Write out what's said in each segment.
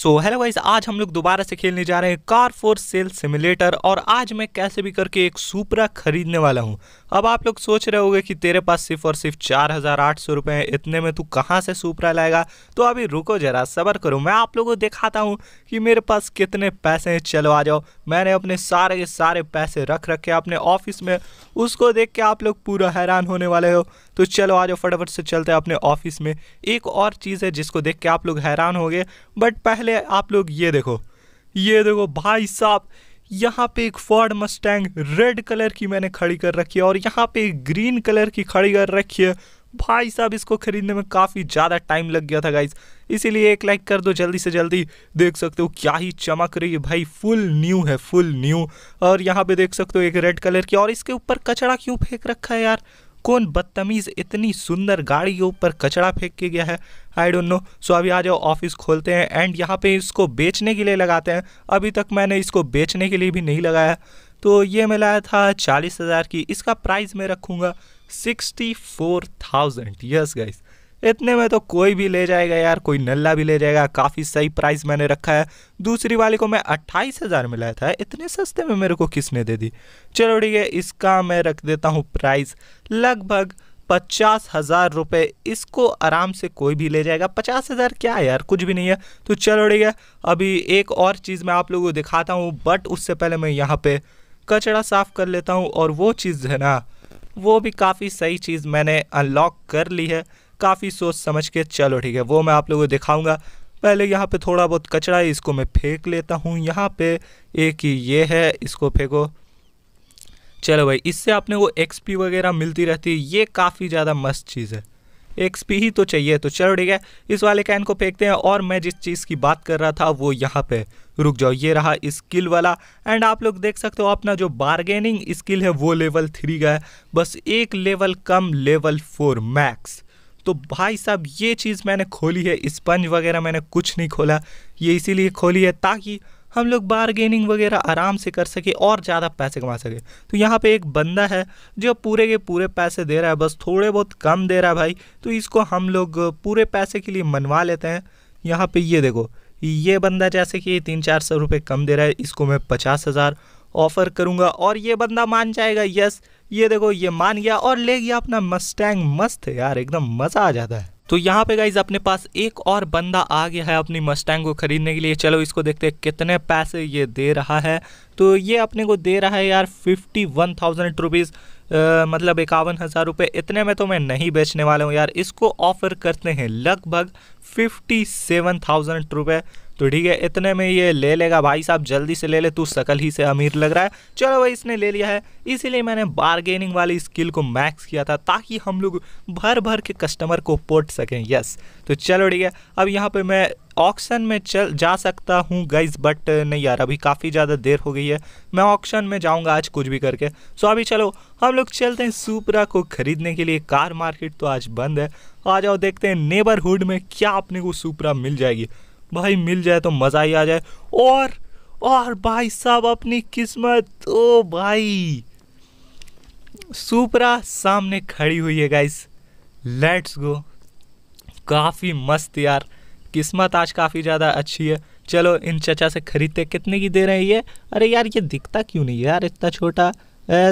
so hello guys आज हम लोग दोबारा से खेलने जा रहे हैं कार फोर सेल सिमुलेटर और आज मैं कैसे भी करके एक सुपरा खरीदने वाला हूं अब आप लोग सोच रहे होंगे कि तेरे पास सिर्फ और सिर्फ चार हज़ार आठ सौ रुपये हैं इतने में तू कहां से सुपरा लाएगा तो अभी रुको जरा सबर करो मैं आप लोगों को दिखाता हूं कि मेरे पास कितने पैसे हैं चलो आ जाओ मैंने अपने सारे के सारे पैसे रख रखे अपने ऑफिस में उसको देख के आप लोग पूरा हैरान होने वाले हो तो चलो आ जाओ फटाफट से चलते हैं अपने ऑफिस में एक और चीज़ है जिसको देख के आप लोग हैरान हो गए बट पहले पहले आप लोग ये देखो ये देखो भाई साहब यहाँ पे एक फॉर्ड मस्टैंग रेड कलर की मैंने खड़ी कर रखी है और यहाँ पे ग्रीन कलर की खड़ी कर रखी है भाई साहब इसको खरीदने में काफ़ी ज़्यादा टाइम लग गया था गाइज इसीलिए एक लाइक कर दो जल्दी से जल्दी देख सकते हो क्या ही चमक रही है भाई फुल न्यू है फुल न्यू और यहाँ पे देख सकते हो एक रेड कलर की और इसके ऊपर कचरा क्यों फेंक रखा है यार कौन बदतमीज़ इतनी सुंदर गाड़ी के ऊपर कचरा फेंक के गया है आई डोंट नो सो अभी आ जाओ ऑफिस खोलते हैं एंड यहाँ पे इसको बेचने के लिए लगाते हैं अभी तक मैंने इसको बेचने के लिए भी नहीं लगाया तो ये मैं लाया था चालीस हज़ार की इसका प्राइस मैं रखूँगा sixty four thousand yes guys इतने में तो कोई भी ले जाएगा यार कोई नल्ला भी ले जाएगा काफ़ी सही प्राइस मैंने रखा है दूसरी वाली को मैं अट्ठाईस हज़ार में लाया था इतने सस्ते में मेरे को किसने दे दी चलो ठीक है इसका मैं रख देता हूँ प्राइस लगभग पचास हज़ार रुपये इसको आराम से कोई भी ले जाएगा पचास हज़ार क्या है यार कुछ भी नहीं है तो चलो ठीक है अभी एक और चीज़ मैं आप लोगों को दिखाता हूँ बट उससे पहले मैं यहाँ पे कचड़ा साफ़ कर लेता हूँ और वो चीज़ है ना वो भी काफ़ी सही चीज़ मैंने अनलॉक कर ली है काफ़ी सोच समझ के चलो ठीक है वो मैं आप लोगों को दिखाऊंगा पहले यहाँ पे थोड़ा बहुत कचरा है इसको मैं फेंक लेता हूँ यहाँ पे एक ही ये है इसको फेंको चलो भाई इससे आपने वो एक्सपी वगैरह मिलती रहती है ये काफ़ी ज़्यादा मस्त चीज़ है एक्सपी ही तो चाहिए तो चलो ठीक है इस वाले कैन को फेंकते हैं और मैं जिस चीज़ की बात कर रहा था वो यहाँ पे रुक जाओ ये रहा स्किल वाला एंड आप लोग देख सकते हो अपना जो बार्गेनिंग स्किल है वो लेवल थ्री का है बस एक लेवल कम लेवल फोर मैक्स तो भाई साहब ये चीज़ मैंने खोली है स्पंज वगैरह मैंने कुछ नहीं खोला ये इसीलिए खोली है ताकि हम लोग बारगेनिंग वगैरह आराम से कर सके और ज़्यादा पैसे कमा सके तो यहाँ पे एक बंदा है जो पूरे के पूरे पैसे दे रहा है बस थोड़े बहुत कम दे रहा है भाई तो इसको हम लोग पूरे पैसे के लिए मनवा लेते हैं यहाँ पे ये देखो ये बंदा जैसे कि तीन चार सौ रुपये कम दे रहा है इसको मैं पचास हज़ार ऑफ़र करूँगा और ये बंदा मान जाएगा यस ये देखो ये मान गया और ले गया अपना मस्टैंग मस्त है यार एकदम मज़ा आ जाता है तो यहाँ पे गाइज अपने पास एक और बंदा आ गया है अपनी मस्टैंग को खरीदने के लिए चलो इसको देखते हैं कितने पैसे ये दे रहा है तो ये अपने को दे रहा है यार फिफ्टी वन थाउजेंड रुपीज़ मतलब इक्यावन हज़ार रुपये इतने में तो मैं नहीं बेचने वाला हूँ यार इसको ऑफ़र करते हैं लगभग फिफ्टी सेवन थाउजेंड रुपये तो ठीक है इतने में ये ले लेगा भाई साहब जल्दी से ले ले तू सकल ही से अमीर लग रहा है चलो भाई इसने ले लिया है इसीलिए मैंने बारगेनिंग वाली स्किल को मैक्स किया था ताकि हम लोग भर भर के कस्टमर को पोट सकें यस तो चलो ठीक है अब यहाँ पर मैं ऑक्शन में चल जा सकता हूँ गाइज बट नहीं यार अभी काफ़ी ज़्यादा देर हो गई है मैं ऑक्शन में जाऊँगा आज कुछ भी करके सो अभी चलो हम लोग चलते हैं सुपरा को ख़रीदने के लिए कार मार्केट तो आज बंद है आ जाओ देखते हैं नेबरहुड में क्या अपने को सुपरा मिल जाएगी भाई मिल जाए तो मज़ा ही आ जाए और और भाई साहब अपनी किस्मत ओ भाई सुपरा सामने खड़ी हुई है गाइस लेट्स गो काफ़ी मस्त यार किस्मत आज काफ़ी ज़्यादा अच्छी है चलो इन चचा से ख़रीदते कितने की दे रहे हैं ये अरे यार ये दिखता क्यों नहीं यार इतना छोटा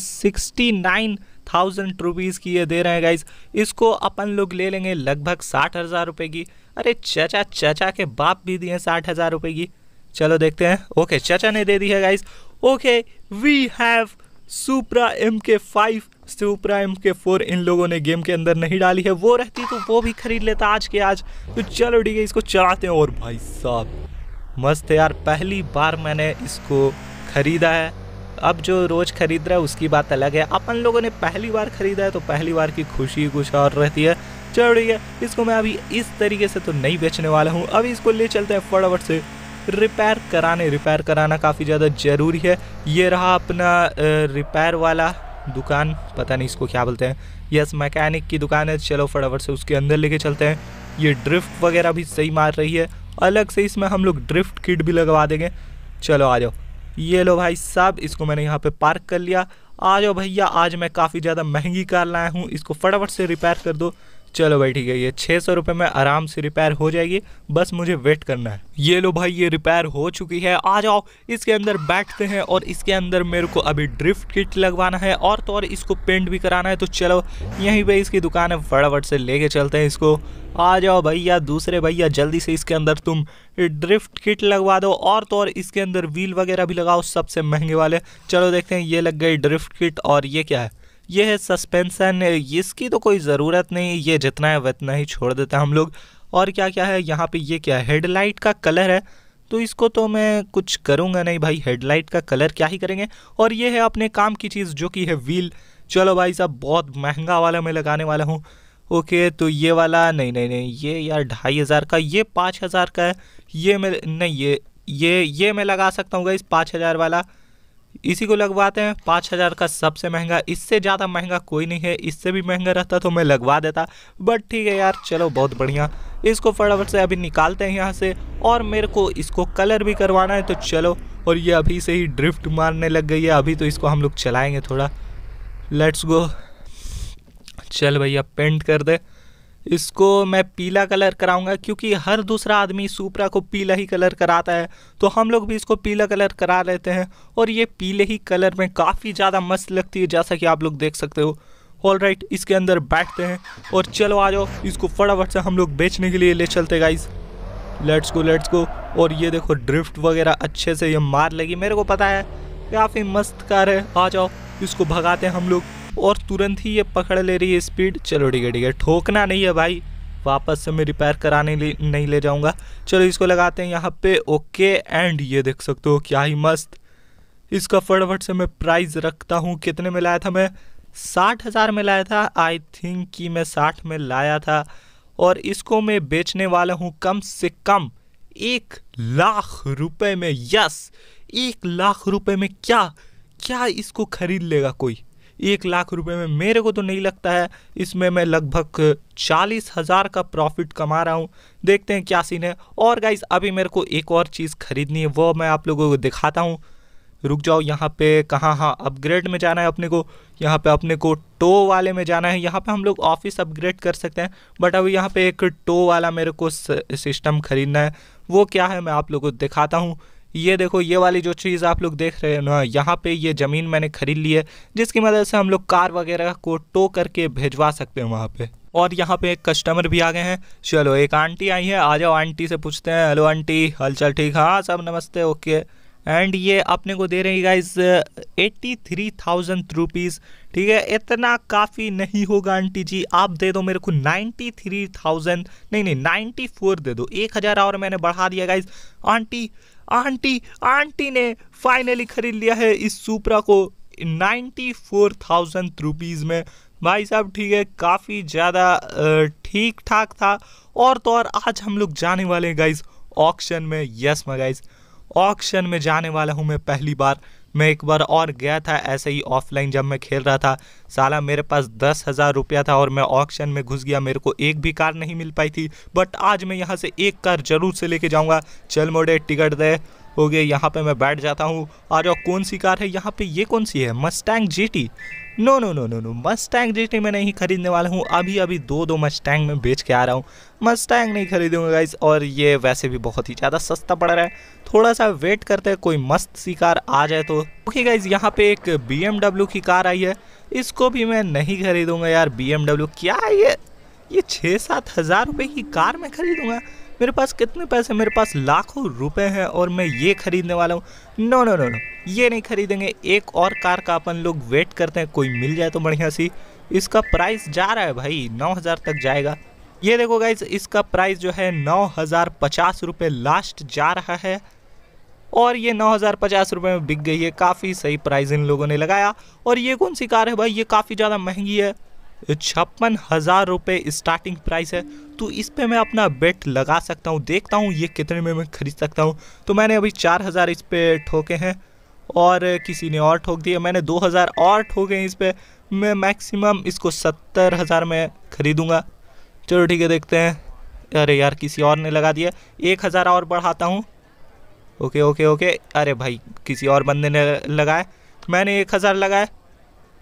सिक्सटी नाइन थाउजेंड रुपीज़ की ये दे रहे हैं गाइज इसको अपन लोग ले लेंगे लगभग साठ हज़ार रुपये की अरे चचा चचा के बाप भी दिए साठ हज़ार रुपये की चलो देखते हैं ओके चचा ने दे दी है guys okay we have Supra M K five Supra M K four इन लोगों ने गेम के अंदर नहीं डाली है वो रहती तो वो भी खरीद लेता आज के आज तो चलो ठीक है इसको चलाते हैं और भाई साहब मस्त है यार पहली बार मैंने इसको ख़रीदा है अब जो रोज़ ख़रीद रहा है उसकी बात अलग है अपन लोगों ने पहली बार ख़रीदा है तो पहली बार की खुशी कुछ और रहती है चलो ठीक है इसको मैं अभी इस तरीके से तो नहीं बेचने वाला हूँ अभी इसको ले चलते हैं फटाफट से रिपेयर कराने रिपेयर कराना काफ़ी ज़्यादा ज़रूरी है ये रहा अपना रिपेयर वाला दुकान पता नहीं इसको क्या बोलते हैं यस मैकेनिक की दुकान है चलो फटाफट से उसके अंदर लेके चलते हैं ये ड्रिफ्ट वगैरह भी सही मार रही है अलग से इसमें हम लोग ड्रिफ्ट किट भी लगवा देंगे चलो आ जाओ ये लो भाई साहब इसको मैंने यहाँ पे पार्क कर लिया आ जाओ भैया आज मैं काफ़ी ज़्यादा महंगी कार लाया हूँ इसको फटाफट से रिपेयर कर दो चलो भाई ठीक है ये छः सौ रुपये में आराम से रिपेयर हो जाएगी बस मुझे वेट करना है ये लो भाई ये रिपेयर हो चुकी है आ जाओ इसके अंदर बैठते हैं और इसके अंदर मेरे को अभी ड्रिफ्ट किट लगवाना है और तो और इसको पेंट भी कराना है तो चलो यहीं पे इसकी दुकान है फटाफट से लेके चलते हैं इसको आ जाओ भैया दूसरे भैया जल्दी से इसके अंदर तुम ड्रिफ्ट किट लगवा दो और तो और इसके अंदर व्हील वगैरह भी लगाओ सबसे महंगे वाले चलो देखते हैं ये लग गई ड्रिफ्ट किट और ये क्या है ये है सस्पेंसन इसकी तो कोई ज़रूरत नहीं ये जितना है उतना ही छोड़ देते हैं हम लोग और क्या क्या है यहाँ पे ये क्या हेडलाइट का कलर है तो इसको तो मैं कुछ करूँगा नहीं भाई हेडलाइट का कलर क्या ही करेंगे और ये है अपने काम की चीज़ जो कि है व्हील चलो भाई साहब बहुत महंगा वाला मैं लगाने वाला हूँ ओके तो ये वाला नहीं नहीं नहीं ये यार ढाई हज़ार का ये पाँच हज़ार का है ये मैं नहीं ये ये ये मैं लगा सकता हूँ इस पाँच हज़ार वाला इसी को लगवाते हैं पाँच हज़ार का सबसे महंगा इससे ज़्यादा महंगा कोई नहीं है इससे भी महंगा रहता तो मैं लगवा देता बट ठीक है यार चलो बहुत बढ़िया इसको फटाफट से अभी निकालते हैं यहाँ से और मेरे को इसको कलर भी करवाना है तो चलो और ये अभी से ही ड्रिफ्ट मारने लग गई है अभी तो इसको हम लोग चलाएँगे थोड़ा लेट्स गो चल भैया पेंट कर दे इसको मैं पीला कलर कराऊंगा क्योंकि हर दूसरा आदमी सुपरा को पीला ही कलर कराता है तो हम लोग भी इसको पीला कलर करा लेते हैं और ये पीले ही कलर में काफ़ी ज़्यादा मस्त लगती है जैसा कि आप लोग देख सकते हो ऑल राइट right, इसके अंदर बैठते हैं और चलो आ जाओ इसको फटाफट से हम लोग बेचने के लिए ले चलते guys let's go let's go और ये देखो ड्रिफ्ट वगैरह अच्छे से ये मार लगी मेरे को पता है काफ़ी मस्त कार है आ जाओ इसको भगाते हैं हम लोग और तुरंत ही ये पकड़ ले रही है स्पीड चलो ठीक है ठीक है ठोकना नहीं है भाई वापस से मैं रिपेयर कराने ले, नहीं ले जाऊंगा चलो इसको लगाते हैं यहाँ पे ओके एंड ये देख सकते हो क्या ही मस्त इसका फटाफट से मैं प्राइस रखता हूँ कितने में लाया था मैं साठ हज़ार में लाया था आई थिंक कि मैं साठ में लाया था और इसको मैं बेचने वाला हूँ कम से कम एक लाख रुपये में यस एक लाख रुपये में क्या क्या इसको खरीद लेगा कोई एक लाख रुपए में मेरे को तो नहीं लगता है इसमें मैं लगभग चालीस हज़ार का प्रॉफिट कमा रहा हूँ देखते हैं क्या सीन है और गाइज अभी मेरे को एक और चीज़ खरीदनी है वो मैं आप लोगों को दिखाता हूँ रुक जाओ यहाँ पे कहाँ हाँ अपग्रेड में जाना है अपने को यहाँ पे अपने को टो वाले में जाना है यहाँ पे हम लोग ऑफिस अपग्रेड कर सकते हैं बट अभी यहाँ पे एक टो वाला मेरे को सिस्टम ख़रीदना है वो क्या है मैं आप लोगों को दिखाता हूँ ये देखो ये वाली जो चीज़ आप लोग देख रहे हो ना यहाँ पे ये ज़मीन मैंने खरीद ली है जिसकी मदद से हम लोग कार वगैरह को टो करके भेजवा सकते हैं वहाँ पे और यहाँ पे एक कस्टमर भी आ गए हैं चलो एक आंटी आई है आ जाओ आंटी से पूछते हैं हेलो आंटी हलचल ठीक हाँ सब नमस्ते ओके एंड ये अपने को दे रही guys eighty three thousand rupees ठीक है इतना काफ़ी नहीं होगा आंटी जी आप दे दो मेरे को नाइन्टी थ्री थाउजेंड नहीं नहीं नाइन्टी फोर दे दो एक हज़ार और मैंने बढ़ा दिया गाइज आंटी आंटी आंटी ने फाइनली ख़रीद लिया है इस सुपरा को नाइन्टी फोर थाउजेंड रुपीज़ में भाई साहब ठीक है काफ़ी ज़्यादा ठीक ठाक था और तो और आज हम लोग जाने वाले हैं गाइज ऑक्शन में यस मैं गाइज ऑक्शन में जाने वाला हूँ मैं पहली बार मैं एक बार और गया था ऐसे ही ऑफलाइन जब मैं खेल रहा था साला मेरे पास दस हज़ार रुपया था और मैं ऑक्शन में घुस गया मेरे को एक भी कार नहीं मिल पाई थी बट आज मैं यहाँ से एक कार जरूर से लेके जाऊँगा चल मोड़े टिकट दे हो गए यहाँ पे मैं बैठ जाता हूँ आ जाओ कौन सी कार है यहाँ पे ये कौन सी है Mustang GT no no no no no Mustang GT मैं नहीं खरीदने वाला हूँ अभी अभी दो दो मस्टैंग में बेच के आ रहा हूँ मस्टैंग नहीं खरीदूंगा गाइज और ये वैसे भी बहुत ही ज़्यादा सस्ता पड़ रहा है थोड़ा सा वेट करते हैं कोई मस्त सी कार आ जाए तो ओके गाइज यहाँ पे एक बी की कार आई है इसको भी मैं नहीं खरीदूंगा यार बी क्या है ये ये छः सात हज़ार रुपये की कार मैं खरीदूंगा मेरे पास कितने पैसे मेरे पास लाखों रुपए हैं और मैं ये खरीदने वाला हूँ नो नो नो नो ये नहीं खरीदेंगे एक और कार का अपन लोग वेट करते हैं कोई मिल जाए तो बढ़िया सी इसका प्राइस जा रहा है भाई नौ हज़ार तक जाएगा ये देखो गाइज इसका प्राइस जो है नौ हज़ार पचास रुपये लास्ट जा रहा है और ये नौ हज़ार पचास रुपये में बिक गई है काफ़ी सही प्राइस इन लोगों ने लगाया और ये कौन सी कार है भाई ये काफ़ी ज़्यादा महंगी है छप्पन हज़ार रुपये स्टार्टिंग प्राइस है तो इस पे मैं अपना बेट लगा सकता हूँ देखता हूँ ये कितने में मैं खरीद सकता हूँ तो मैंने अभी चार हज़ार इस पर ठोके हैं और किसी ने और ठोक दिया मैंने दो हज़ार और ठोके हैं इस पर मैं मैक्सिमम इसको सत्तर हज़ार में ख़रीदूँगा चलो ठीक है देखते हैं अरे यार किसी और ने लगा दिया एक हज़ार और बढ़ाता हूँ ओके ओके ओके अरे भाई किसी और बंदे ने लगाया मैंने एक हज़ार लगाया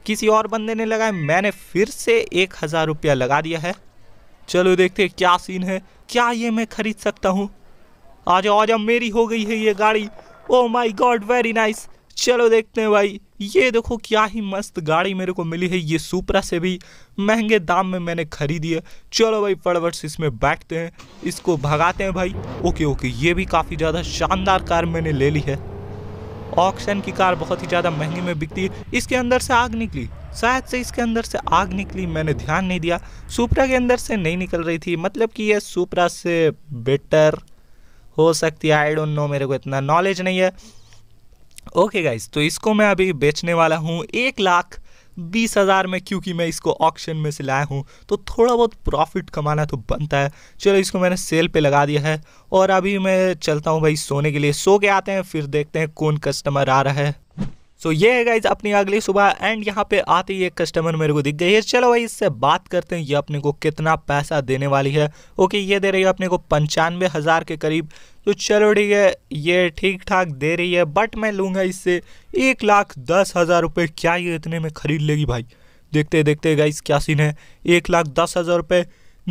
किसी और बंदे ने लगाए मैंने फिर से एक हज़ार रुपया लगा दिया है चलो देखते हैं क्या सीन है क्या ये मैं खरीद सकता हूँ आज आज अब मेरी हो गई है ये गाड़ी oh my God very nice चलो देखते हैं भाई ये देखो क्या ही मस्त गाड़ी मेरे को मिली है ये सुपरा से भी महंगे दाम में मैंने खरीदी है चलो भाई फटाफट से इसमें बैठते हैं इसको भगाते हैं भाई ओके ओके ये भी काफ़ी ज़्यादा शानदार कार मैंने ले ली है ऑक्शन की कार बहुत ही ज़्यादा महंगी में बिकती है इसके अंदर से आग निकली शायद से इसके अंदर से आग निकली मैंने ध्यान नहीं दिया सुपरा के अंदर से नहीं निकल रही थी मतलब कि यह सुपरा से बेटर हो सकती है आई डोंट नो मेरे को इतना नॉलेज नहीं है ओके okay गाइस तो इसको मैं अभी बेचने वाला हूँ एक लाख बीस हज़ार में क्योंकि मैं इसको ऑक्शन में से लाया हूँ तो थोड़ा बहुत प्रॉफिट कमाना तो बनता है चलो इसको मैंने सेल पे लगा दिया है और अभी मैं चलता हूँ भाई सोने के लिए सो के आते हैं फिर देखते हैं कौन कस्टमर आ रहा है सो ये है गाइज अपनी अगली सुबह एंड यहाँ पे आते ही एक कस्टमर मेरे को दिख गई है चलो भाई इससे बात करते हैं ये अपने को कितना पैसा देने वाली है ओके ये दे रही है अपने को पंचानवे हज़ार के करीब तो चलो ठीक है ये ठीक ठाक दे रही है बट मैं लूँगा इससे एक लाख दस हज़ार रुपये क्या ये इतने में ख़रीद लेगी भाई देखते देखते गाइज क्या सीन है एक लाख दस हज़ार रुपये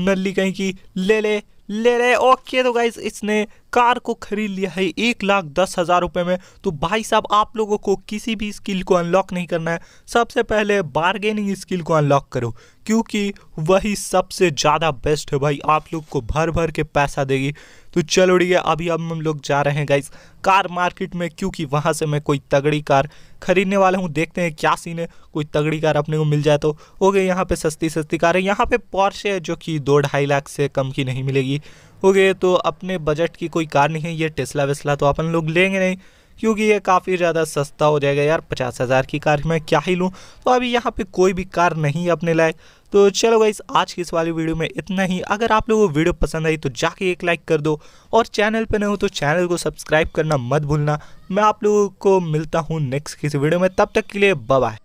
नली कहीं की ले ले ले ले ओके तो गाइज इसने कार को खरीद लिया है एक लाख दस हज़ार रुपये में तो भाई साहब आप लोगों को किसी भी स्किल को अनलॉक नहीं करना है सबसे पहले बार्गेनिंग स्किल को अनलॉक करो क्योंकि वही सबसे ज़्यादा बेस्ट है भाई आप लोग को भर भर के पैसा देगी तो चलो ठीक है अभी अब हम लोग जा रहे हैं गाइस कार मार्केट में क्योंकि वहाँ से मैं कोई तगड़ी कार खरीदने वाला हूँ देखते हैं क्या सीन है कोई तगड़ी कार अपने को मिल जाए तो हो गई यहाँ पे सस्ती सस्ती कार है यहाँ पे पॉर्श है जो कि दो ढाई लाख से कम की नहीं मिलेगी हो गए तो अपने बजट की कोई कार नहीं है ये टेस्ला वेस्ला तो अपन लोग लेंगे नहीं क्योंकि ये काफ़ी ज़्यादा सस्ता हो जाएगा यार पचास हज़ार की कार मैं क्या ही लूँ तो अभी यहाँ पे कोई भी कार नहीं है अपने लायक तो चलो गई आज की इस वाली वीडियो में इतना ही अगर आप लोगों को वीडियो पसंद आई तो जाके एक लाइक कर दो और चैनल पर नहीं हो तो चैनल को सब्सक्राइब करना मत भूलना मैं आप लोगों को मिलता हूँ नेक्स्ट किसी वीडियो में तब तक के लिए बाय